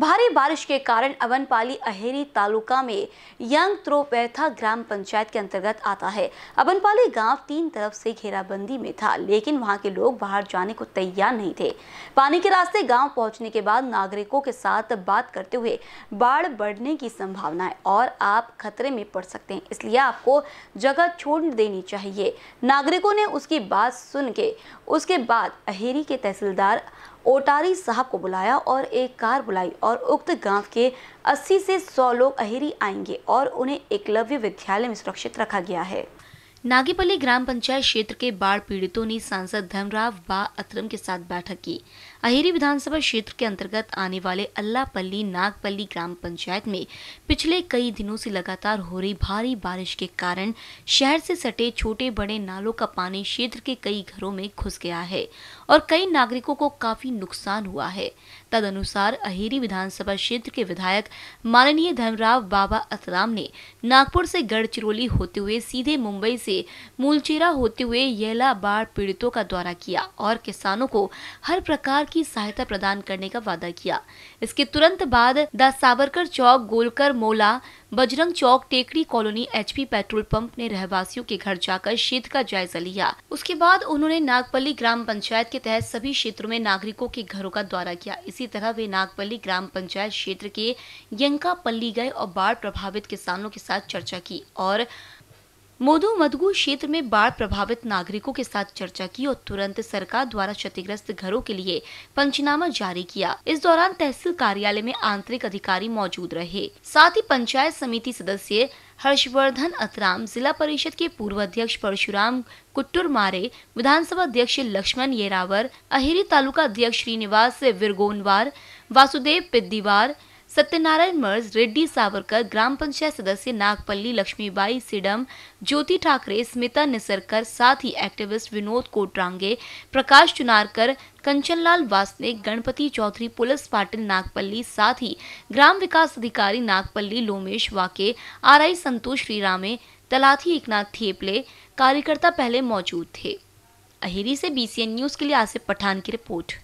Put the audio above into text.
भारी बारिश के कारण अवनपाली अहेरी तालुका में यंग त्रोपैथा ग्राम पंचायत के अंतर्गत आता है अवनपाली गांव तीन तरफ से घेराबंदी में था लेकिन वहां के लोग बाहर जाने को तैयार नहीं थे पानी के रास्ते गांव पहुंचने के बाद नागरिकों के साथ बात करते हुए बाढ़ बढ़ने की संभावना है और आप खतरे में पड़ सकते हैं इसलिए आपको जगह छोड़ देनी चाहिए नागरिकों ने उसकी बात सुन के उसके बाद अहेरी के तहसीलदार ओटारी साहब को बुलाया और एक कार बुलाई और और उक्त गांव के 80 से 100 लोग अहिरी आएंगे और उन्हें एकलव्य विद्यालय में सुरक्षित रखा गया है नागीपल्ली ग्राम पंचायत क्षेत्र के बाढ़ पीड़ितों ने सांसद धर्मराव बा अथरम के साथ बैठक की अहेरी विधानसभा क्षेत्र के अंतर्गत आने वाले अल्लापल्ली नागपल्ली ग्राम पंचायत में पिछले कई दिनों से लगातार हो रही भारी बारिश के कारण शहर से सटे छोटे बड़े नालों का पानी क्षेत्र के कई घरों में घुस गया है और कई नागरिकों को काफी नुकसान हुआ है तदनुसार अहेरी विधानसभा क्षेत्र के विधायक माननीय धर्मराव बाबा अतराम ने नागपुर से गढ़चिरौली होते हुए सीधे मुंबई से से मूलचेरा होते हुए येला बाढ़ पीड़ितों का दौरा किया और किसानों को हर प्रकार की सहायता प्रदान करने का वादा किया इसके तुरंत बाद द सावरकर चौक गोलकर मोला बजरंग चौक टेकड़ी कॉलोनी एचपी पेट्रोल पंप ने रहवासियों के घर जाकर क्षेत्र का जायजा लिया उसके बाद उन्होंने नागपल्ली ग्राम पंचायत के तहत सभी क्षेत्रों में नागरिकों के घरों का दौरा किया इसी तरह वे नागपल्ली ग्राम पंचायत क्षेत्र के यंका पल्ली गए और बाढ़ प्रभावित किसानों के साथ चर्चा की और मोदो मधु क्षेत्र में बाढ़ प्रभावित नागरिकों के साथ चर्चा की और तुरंत सरकार द्वारा क्षतिग्रस्त घरों के लिए पंचनामा जारी किया इस दौरान तहसील कार्यालय में आंतरिक अधिकारी मौजूद रहे साथ ही पंचायत समिति सदस्य हर्षवर्धन अतराम जिला परिषद के पूर्व अध्यक्ष परशुराम कुट्टुर मारे विधानसभा अध्यक्ष लक्ष्मण येरावर अहिरी तालुका अध्यक्ष श्रीनिवास विरगोनवार वासुदेव पिद्दीवार सत्यनारायण मर्ज रेड्डी सावरकर ग्राम पंचायत सदस्य नागपल्ली लक्ष्मीबाई सिडम ज्योति ठाकरे स्मिता निसरकर साथ ही एक्टिविस्ट विनोद कोटरांगे प्रकाश चुनारकर कंचनलाल वासनिक गणपति चौधरी पुलिस पाटिल नागपल्ली साथ ही ग्राम विकास अधिकारी नागपल्ली लोमेश वाके आरआई संतोष श्रीरामे तलाथी एकनाथ थेपले कार्यकर्ता पहले मौजूद थे अहेरी से बीसीएन न्यूज़ के लिए आसिफ पठान की रिपोर्ट